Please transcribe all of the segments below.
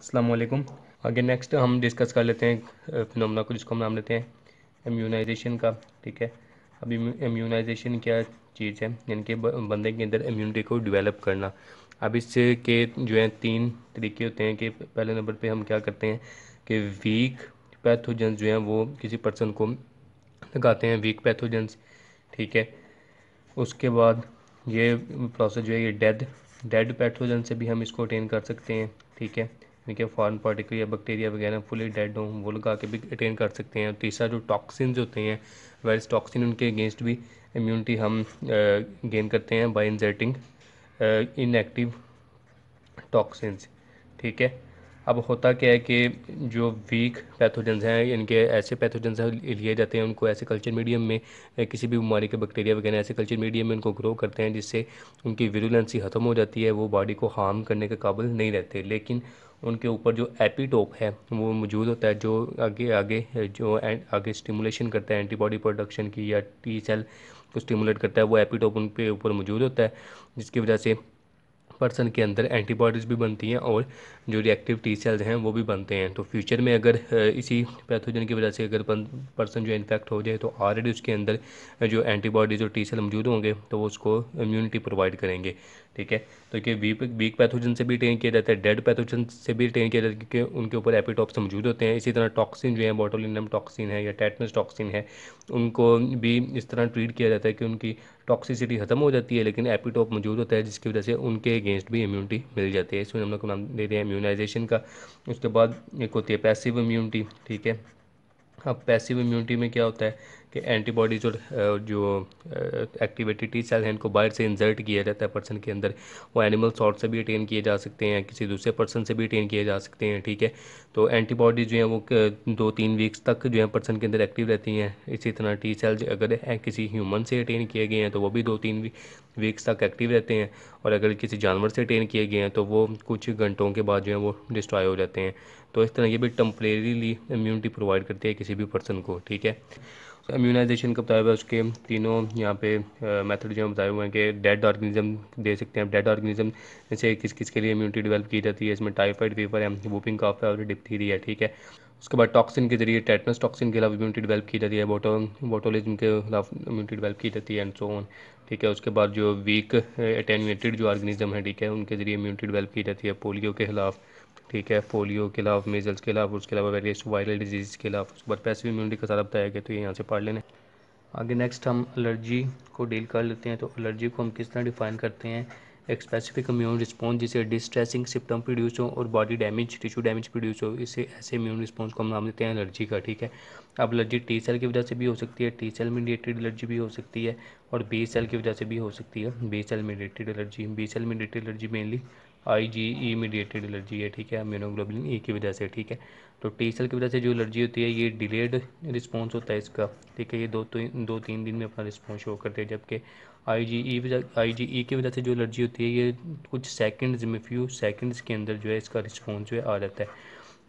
असलकुम आगे नेक्स्ट हम डिस्कस कर लेते हैं फिनमना को जिसको हम नाम लेते हैं इम्यूनाइजेशन का ठीक है अब इम्यूनाइजेशन क्या चीज़ है यानी कि बंदे के अंदर इम्यूनिटी को डेवलप करना अब इसके जो है तीन तरीके होते हैं कि पहले नंबर पे हम क्या करते हैं कि वीक पैथोजेंस जो हैं वो किसी पर्सन को लगाते हैं वीक पैथोजेंस ठीक है उसके बाद ये प्रोसेस जो है ये डेड डेड पैथोजन से भी हम इसको अटेन कर सकते हैं ठीक है यानी कि फॉरन पार्टिकल या बैक्टीरिया वगैरह फुली डेड हों वो लगा के भी अटेन कर सकते हैं तीसरा जो टॉक्सिन होते हैं वायरस टॉक्सिन उनके अगेंस्ट भी इम्यूनिटी हम गेन करते हैं बाई इंजर्टिंग इनएक्टिव टॉक्सिन्स ठीक है अब होता क्या है कि जो वीक पैथोजेंस हैं इनके ऐसे पैथोजेंस लिए जाते हैं उनको ऐसे कल्चर मीडियम में किसी भी बीमारी के बैक्टीरिया वगैरह ऐसे कल्चर मीडियम में उनको ग्रो करते हैं जिससे उनकी विरुलेंसी ख़त्म हो जाती है वो बॉडी को हार्म करने के काबिल नहीं रहते लेकिन उनके ऊपर जो एपीटोप है वो मौजूद होता है जो आगे आगे जो आगे स्टिमुलेशन करता है एंटीबॉडी प्रोडक्शन की या टी सेल को स्टिमुलेट करता है वो एपीटोप उनके ऊपर मौजूद होता है जिसकी वजह से पर्सन के अंदर एंटीबॉडीज़ भी बनती हैं और जो रिएक्टिव टी सेल्स हैं वो भी बनते हैं तो फ्यूचर में अगर इसी पैथोजन की वजह से अगर पर्सन जो इन्फेक्ट हो जाए तो ऑलरेडी उसके अंदर जो एंटीबॉडीज़ और टी सेल मौजूद होंगे तो वो उसको इम्यूनिटी प्रोवाइड करेंगे ठीक है तो क्योंकि वीक वीक पैथोजन से भी ट्रेन किया जाता है डेड पैथोजन से भी ट्रेन किया जाता है क्योंकि उनके ऊपर एपिटॉप्स मौजूद होते हैं इसी तरह टॉक्सिन जो है बोटोलिनम टॉक्सिन है या टैटनस टॉक्सिन है उनको भी इस तरह ट्रीट किया जाता है कि उनकी टॉक्सिसिटी खत्म हो जाती है लेकिन एपिटोप मौजूद होता है जिसकी वजह से उनके अगेंस्ट भी इम्यूनिटी मिल जाती है इसमें हम लोग को नाम रहे हैं इम्यूनाइजेशन का उसके बाद एक होती है पैसिव इम्यूनिटी ठीक है अब पैसिव इम्यूनिटी में क्या होता है कि एंटीबॉडीज और जो एक्टिवेटेड टी सेल हैं इनको बाहर से इंजर्ट किया जाता है पर्सन के अंदर वो एनिमल सॉर्ट से भी अटेन किए जा सकते हैं किसी दूसरे पर्सन से भी अटेन किए जा सकते हैं ठीक है तो एंटीबॉडीज़ जो हैं वो दो तीन वीक्स तक जो है पर्सन के अंदर एक्टिव रहती हैं इसी तरह टी सेल्स अगर किसी ह्यूमन से अटेन किए गए हैं तो वो भी दो तीन वीक्स तक एक्टिव रहते हैं और अगर किसी जानवर से अटेन किए गए हैं तो वो कुछ घंटों के बाद जो है वो डिस्ट्रॉय हो जाते हैं तो इस तरह ये भी टम्परेरीली इम्यूनिटी प्रोवाइड करती है किसी भी पर्सन को ठीक है इम्यूनाइजेशन का बताया हुआ है उसके तीनों यहाँ पे मेथड जो हम बताए हुए हैं कि डेड ऑर्गेनिज्म दे सकते हैं डेड ऑर्गेनिज्म जैसे किस किस के लिए इम्यूनिटी डेवलप की जाती है इसमें टाइफाइड फीवर है वूपिंग काफ है और डिप्थीरिया है ठीक है उसके बाद टॉक्सिन के जरिए टेटनस टॉक्सिन के खिलाफ इम्यूनिटी डेवलप की जाती है बोटो बोटोलिज्म के खिलाफ इम्यूनिटी डेवलप की जाती है एंड सो ऑन ठीक है उसके बाद जो वीक एटेनुएटेड जो ऑर्गेनिज्म है ठीक है उनके जरिए इम्यूनिटी डेवलप की जाती है पोलियो के खिलाफ ठीक है फोलियो के खिलाफ मेजल्स के खिलाफ उसके अलावा वेरियस वायरल डिजीज़ के खिलाफ उसके बाद पैसिव इम्यूनिटी का सारा बताया गया तो ये यहाँ से पढ़ लेने आगे नेक्स्ट हम एलर्जी को डील कर लेते हैं तो एलर्जी को हम किस तरह डिफाइन करते हैं एक स्पेसिफिक इम्यून रिस्पॉन्स जिसे डिस्ट्रेसिंग सिम्टम प्रोड्यूस हो और body damage tissue damage produce हो इसे ऐसे इम्यून रिस्पॉन्स को हम नाम देते हैं एलर्जी का ठीक है अब एलर्जी टी सेल की वजह से भी हो सकती है टी सेल मीडिएटेड एलर्जी भी हो सकती है और बी सेल की वजह से भी हो सकती है B cell mediated allergy B cell mediated allergy mainly I G E mediated allergy है ठीक है म्यूनोग्लोबिन ई की वजह से ठीक है तो टी सेल की वजह से जो एलर्जी होती है ये डिलेड रिस्पॉन्स होता है इसका ठीक है ये दो तीन तो, दो तीन दिन में अपना रिस्पॉन्स शो करते हैं जबकि आई जी ई वजह आई जी ई की वजह से जो एलर्जी होती है ये कुछ सेकेंड्स में फ्यू सेकेंड्स के अंदर जो है इसका रिस्पॉन्स जो है आ जाता है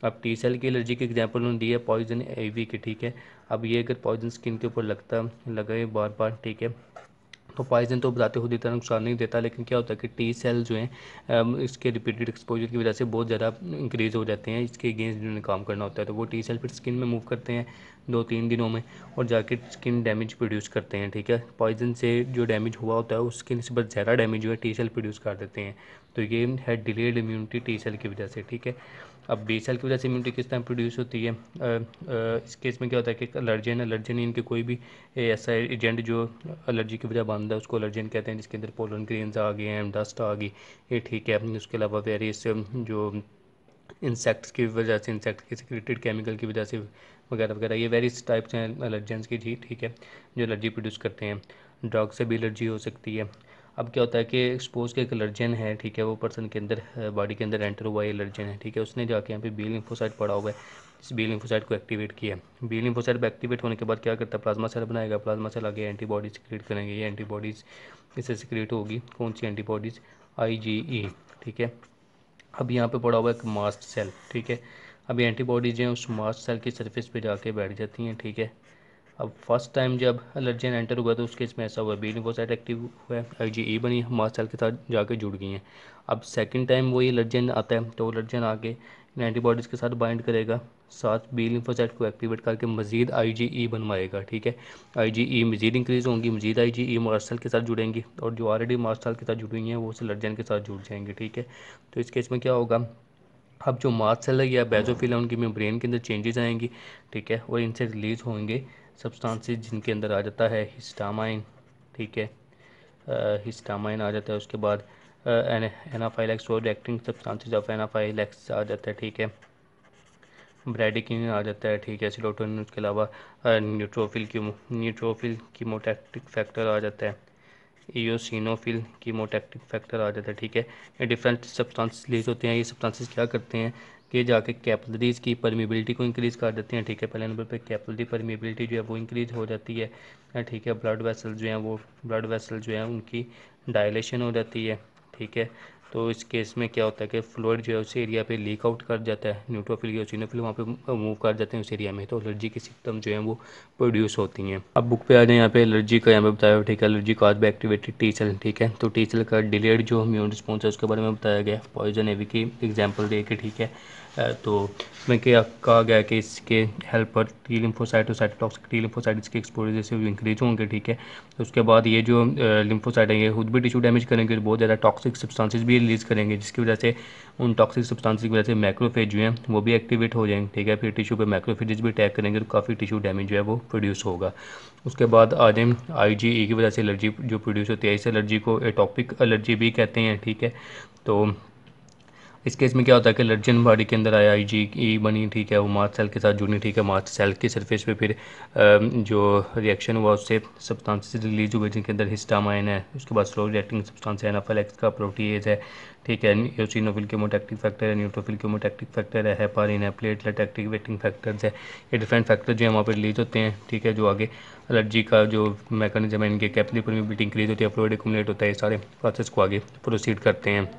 अब टी सेल की एलर्जी की एग्जाम्पल उन्होंने दी है पॉइजन वी की ठीक है अब ये अगर पॉइजन स्किन के ऊपर लगता लगाए बार बार ठीक है तो पॉइजन तो बताते हुए इतना नुकसान नहीं देता लेकिन क्या होता है कि टी सेल जो हैं इसके रिपीटेड एक्सपोजर की वजह से बहुत ज़्यादा इंक्रीज़ हो जाते हैं इसके अगेंस्ट जिन्होंने काम करना होता है तो वो टी सेल फिर स्किन में मूव करते हैं दो तीन दिनों में और जाके स्किन डैमेज प्रोड्यूस करते हैं ठीक है पॉइजन से जो डैमेज हुआ होता है उस स्किन से बस ज़्यादा डैमेज हुआ टी सेल प्रोड्यूस कर देते हैं तो ये है डिलेड इम्यूनिटी टी सेल की वजह से ठीक है अब बी सेल की वजह से इम्यूनिटी किस तरह प्रोड्यूस होती है आ, आ, इस केस में क्या होता है कि अलर्जन अलर्जन इनके कोई भी ऐसा एजेंट जो एलर्जी की वजह बनता है उसको अलर्जन कहते हैं जिसके अंदर पोलन ग्रेन्स आ गए हैं डस्ट आ गई ये ठीक है उसके अलावा वेरियस जो इंसेक्ट्स की वजह से इंसेक्ट के सिक्रेटेड केमिकल की वजह से वगैरह वगैरह ये वेरियस टाइप्स हैं एलर्जेंस की जी ठीक है जो एलर्जी प्रोड्यूस करते हैं ड्रग से भी एलर्जी हो सकती है अब क्या होता है कि एक्सपोज के एक एलर्जन है ठीक है वो पर्सन के अंदर बॉडी के अंदर एंटर हुआ है एलर्जन है ठीक है उसने जाके यहाँ पे बी लिम्फोसाइट पड़ा हुआ है इस बी लिम्फोसाइट को एक्टिवेट किया बी लिम्फोसाइट को एक्टिवेट होने के बाद क्या करता है प्लाज्मा सेल बनाएगा प्लाज्मा सेल आगे एंटीबॉडीज सिक्रिएट करेंगे ये एंटीबॉडीज़ इससे सिक्रिएट होगी कौन सी एंटीबॉडीज़ आई e, ठीक है अब यहाँ पे पड़ा हुआ एक मास्ट सेल ठीक है अब एंटीबॉडीज हैं उस मास्ट सेल की सरफेस पे जाके बैठ जाती हैं ठीक है अब फर्स्ट टाइम जब एलर्जन एंटर हुआ तो उस केस में ऐसा हुआ बी लिम्फोसाइट एक्टिव हुआ आई जी ई बनी मास्ट सेल के साथ जाके जुड़ गई हैं अब सेकंड टाइम वही एलर्जन आता है तो एलर्जन आके एंटीबॉडीज़ के साथ बाइंड करेगा साथ बी लिम्फोसाइट को एक्टिवेट करके मजीद आई जी ई बनवाएगा ठीक है आई जी ई मजीद इंक्रीज़ होंगी मजीद आई जी ई मार्सल के साथ जुड़ेंगी और जो ऑलरेडी मार्शल के साथ जुड़ी हुई हैं वो सलर्जन के साथ जुड़ जाएंगे ठीक है तो इस केस में क्या होगा अब जो मार्च सेल है या बेजोफिल है उनकी मेम्ब्रेन के अंदर चेंजेस आएंगी ठीक है और इनसे रिलीज़ होंगे सब्सटेंसेस जिनके अंदर आ जाता है हिस्टामाइन ठीक है हिस्टामाइन आ जाता है उसके बाद एनाफाइलेक्स और एक्टिंग सब्सटेंसेस ऑफ एनाफाइलेक्स आ जाता है ठीक है ब्रेडिकिन आ जाता है ठीक है सिलोटोन उसके अलावा न्यूट्रोफिल की न्यूट्रोफिल मोटेक्टिक फैक्टर आ जाता है ईओसिनोफिल मोटेक्टिक फैक्टर आ जाता है ठीक है डिफरेंट सब्सटेंस रिलीज होते हैं ये सब्सटेंसेस क्या करते हैं कि जाके कैपलरीज की परमिबिलिटी को इंक्रीज़ कर देते हैं ठीक है पहले नंबर पर कैपलरी परमीबिलिटी जो है वो इंक्रीज़ हो जाती है ठीक है ब्लड वेसल जो हैं वो ब्लड वेसल जो हैं उनकी डायलेशन हो जाती है ठीक है तो इस केस में क्या होता है कि फ्लोइड जो है उस एरिया पे लीक आउट कर जाता है न्यूट्रोफिल या सीनोफिल वहाँ पे मूव कर जाते हैं उस एरिया में तो एलर्जी की सिम्टम जो है वो प्रोड्यूस होती हैं अब बुक पे आ जाए यहाँ पे एलर्जी का यहाँ पे बताया ठीक है एलर्जी का बाय एक्टिवेटेड टी सेल ठीक है तो टी सेल का डिलेड जो इम्यून रिस्पॉन्स है उसके बारे में बताया गया पॉइजन एवी की एग्जाम्पल दे के ठीक है तो इसमें क्या कहा गया कि इसके हेल्पर टी लिम्फोसाइट और साइटोटॉक्सिक टी लिम्फोसाइट इसके एक्सपोजर से इंक्रीज होंगे ठीक है तो उसके बाद ये जो लिम्फोसाइट है ये खुद भी टिश्यू डैमेज करेंगे और बहुत ज़्यादा टॉक्सिक सब्सटेंसेस भी रिलीज़ करेंगे जिसकी वजह से उन टॉक्सिक सब्सटेंसेस की वजह से मैक्रोफेज जो हैं वो भी एक्टिवेट हो जाएंगे ठीक है फिर टिश्यू पर मैक्रोफेजेस भी अटैक करेंगे तो काफ़ी टिशू डैमेज जो है वो प्रोड्यूस होगा उसके बाद आ जाए आई e की वजह से एलर्जी जो प्रोड्यूस होती है इस एलर्जी को एटॉपिक एलर्जी भी कहते हैं ठीक है तो इस केस में क्या होता है कि लर्जन बॉडी के अंदर आया जी ई बनी ठीक है वो मार्च सेल के साथ जुड़ी ठीक है मार्च सेल की सरफेस पे फिर जो रिएक्शन हुआ उससे सब्सटेंसेस रिलीज हुए जिनके अंदर हिस्टामाइन है उसके बाद स्लो रिएक्टिंग सब्सटेंस है एनाफेलेक्स का प्रोटीज है ठीक है यूसिनोफिल के मोटेक्टिव फैक्टर है न्यूट्रोफिल के मोटेक्टिव फैक्टर है हेपारिन है प्लेटलेट एक्टिवेटिंग फैक्टर्स है ये डिफरेंट फैक्टर जो है वहाँ पर रिलीज होते हैं ठीक है जो आगे एलर्जी का जो मैकेनिज्म है इनके कैपिलरी पर इंक्रीज होती है फ्लोड एकमुलेट होता है ये सारे प्रोसेस को आगे प्रोसीड करते हैं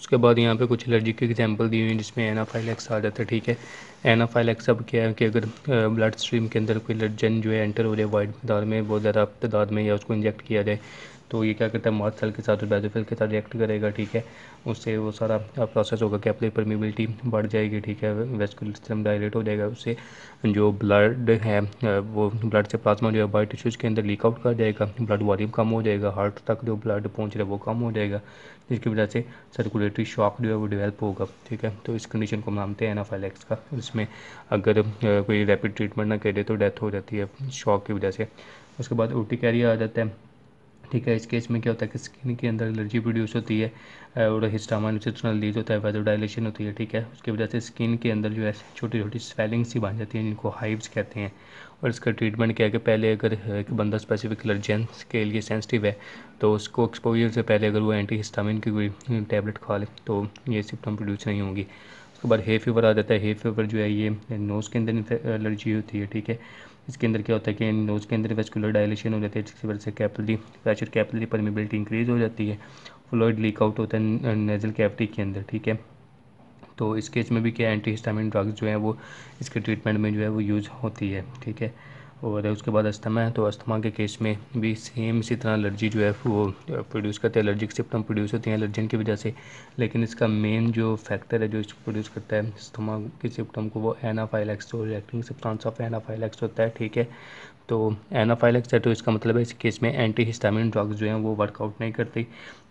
उसके बाद यहाँ पे कुछ एलर्जी के एग्जाम्पल दिए हुए हैं जिसमें एनाफाइलेक्स आ जाता है ठीक है एनाफाइलेक्स अब क्या है कि अगर ब्लड स्ट्रीम के अंदर कोई एलर्जन जो है एंटर हो जाए वाइड मकदार में बहुत ज़्यादा तादाद में या उसको इंजेक्ट किया जाए तो ये क्या करता है मर्ज सेल के साथ बैजोफिल के साथ रिएक्ट करेगा ठीक है उससे वो सारा प्रोसेस होगा अपनी परमिबिलिटी बढ़ जाएगी ठीक है वेस्कुलर सिस्टम डायलेट हो जाएगा उससे जो ब्लड है वो ब्लड से प्लाज्मा जो है बायो टिश्यूज़ के अंदर लीक आउट कर जाएगा ब्लड वॉल्यूम कम हो जाएगा हार्ट तक जो ब्लड पहुँच रहा है वो कम हो जाएगा जिसकी वजह से सर्कुलेटरी शॉक जो है वो डिवेल्प होगा ठीक है तो इस कंडीशन को मानते हैं एनाफाइलेक्स का इसमें अगर कोई रैपिड ट्रीटमेंट ना करे तो डेथ हो जाती है शॉक की वजह से उसके बाद उल्टी कैरियर आ जाता है ठीक है इस केस में क्या होता है कि स्किन के अंदर एलर्जी प्रोड्यूस होती है और हिस्टामाइनोसिट्रल लीज होता है डायलेशन होती है ठीक है उसकी वजह से स्किन के अंदर जो है छोटी छोटी स्वेलिंग सी बन जाती हैं जिनको हाइव्स कहते हैं और इसका ट्रीटमेंट क्या है कि पहले अगर एक बंदा स्पेसिफिक एलर्जेंस के लिए सेंसिटिव है तो उसको एक्सपोजर से पहले अगर वो एंटी हिस्टामिन की कोई टैबलेट खा ले तो ये सिम्टम प्रोड्यूस नहीं होंगी उसके बाद हे फीवर आ जाता है हे फीवर जो है ये नोज़ के अंदर एलर्जी होती है ठीक है इसके अंदर क्या होता है कि नोज़ के अंदर वेस्कुलर डायलेशन हो जाती है जिसकी वजह से capillary pressure capillary permeability increase हो जाती है फ्लोइड लीक आउट होता है नेजल कैविटी के अंदर ठीक है तो इस केस में भी क्या एंटी हिस्टामिन ड्रग्स जो है वो इसके ट्रीटमेंट में जो है वो यूज़ होती है ठीक है और उसके बाद अस्थमा है तो अस्थमा के केस में भी सेम इसी तरह एलर्जी जो है वो प्रोड्यूस करते हैं एलर्जिक सिम्टम प्रोड्यूस होती हैं एलर्जन की वजह से लेकिन इसका मेन जो फैक्टर है जो इसको प्रोड्यूस करता है अस्थमा के सिम्टम को वो एनाफाइलेक्स तो रिएक्टिंग सिप्टॉन्स ऑफ एनाफाइलेक्स होता है ठीक है तो एनाफाइलेक्स है तो इसका मतलब है इस केस में एंटी हिस्टामिन ड्रग्स जो हैं वो वर्कआउट नहीं करती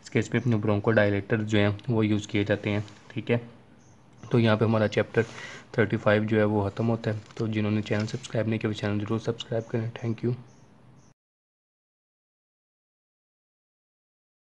इस केस में अपने ब्रोंको डायलेटर जो हैं वो यूज़ किए जाते हैं ठीक है तो यहाँ पे हमारा चैप्टर 35 जो है वो ख़त्म होता है तो जिन्होंने चैनल सब्सक्राइब नहीं किया वो चैनल ज़रूर सब्सक्राइब करें थैंक यू